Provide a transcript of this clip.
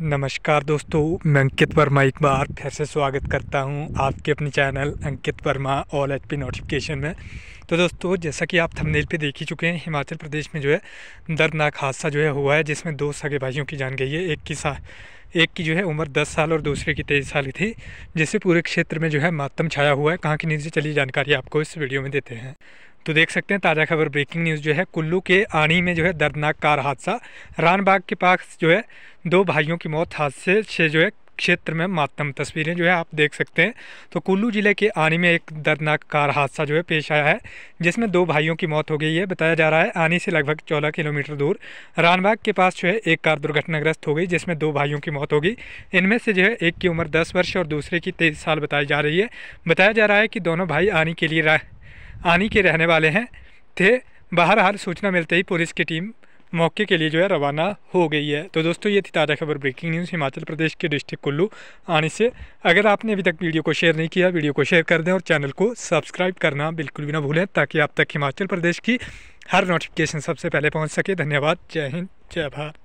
नमस्कार दोस्तों मैं अंकित वर्मा एक बार फिर से स्वागत करता हूं आपके अपने channel Ankit Verma all H P notification में तो दोस्तों जैसा कि आप थंबनेल पे देख ही चुके हैं हिमाचल प्रदेश में जो है दर्दनाक हादसा जो है हुआ है जिसमें दो सगे भाइयों की जान गई है एक की सा एक की जो है उम्र दस साल और दूसरे की तेईस साल की थी जिससे पूरे क्षेत्र में जो है मातम छाया हुआ है कहाँ की नीचे चली जानकारी आपको इस वीडियो में देते हैं तो देख सकते हैं ताज़ा खबर ब्रेकिंग न्यूज़ जो है कुल्लू के आनी में जो है दर्दनाक कार हादसा रानबाग के पास जो है दो भाइयों की मौत हादसे से जो है क्षेत्र में मातम तस्वीरें जो है आप देख सकते हैं तो कुल्लू जिले के आनी में एक दर्दनाक कार हादसा जो है पेश आया है जिसमें दो भाइयों की मौत हो गई है बताया जा रहा है आनी से लगभग 14 किलोमीटर दूर रानबाग के पास जो है एक कार दुर्घटनाग्रस्त हो गई जिसमें दो भाइयों की मौत हो गई इनमें से जो है एक की उम्र दस वर्ष और दूसरे की तेईस साल बताई जा रही है बताया जा रहा है कि दोनों भाई आनी के लिए आनी के रहने वाले हैं थे बहरहाल सूचना मिलते ही पुलिस की टीम मौके के लिए जो है रवाना हो गई है तो दोस्तों ये थी ताज़ा खबर ब्रेकिंग न्यूज़ हिमाचल प्रदेश के डिस्ट्रिक्ट कुल्लू आने से अगर आपने अभी तक वीडियो को शेयर नहीं किया वीडियो को शेयर कर दें और चैनल को सब्सक्राइब करना बिल्कुल भी ना भूलें ताकि आप तक हिमाचल प्रदेश की हर नोटिफिकेशन सबसे पहले पहुँच सके धन्यवाद जय हिंद जय भारत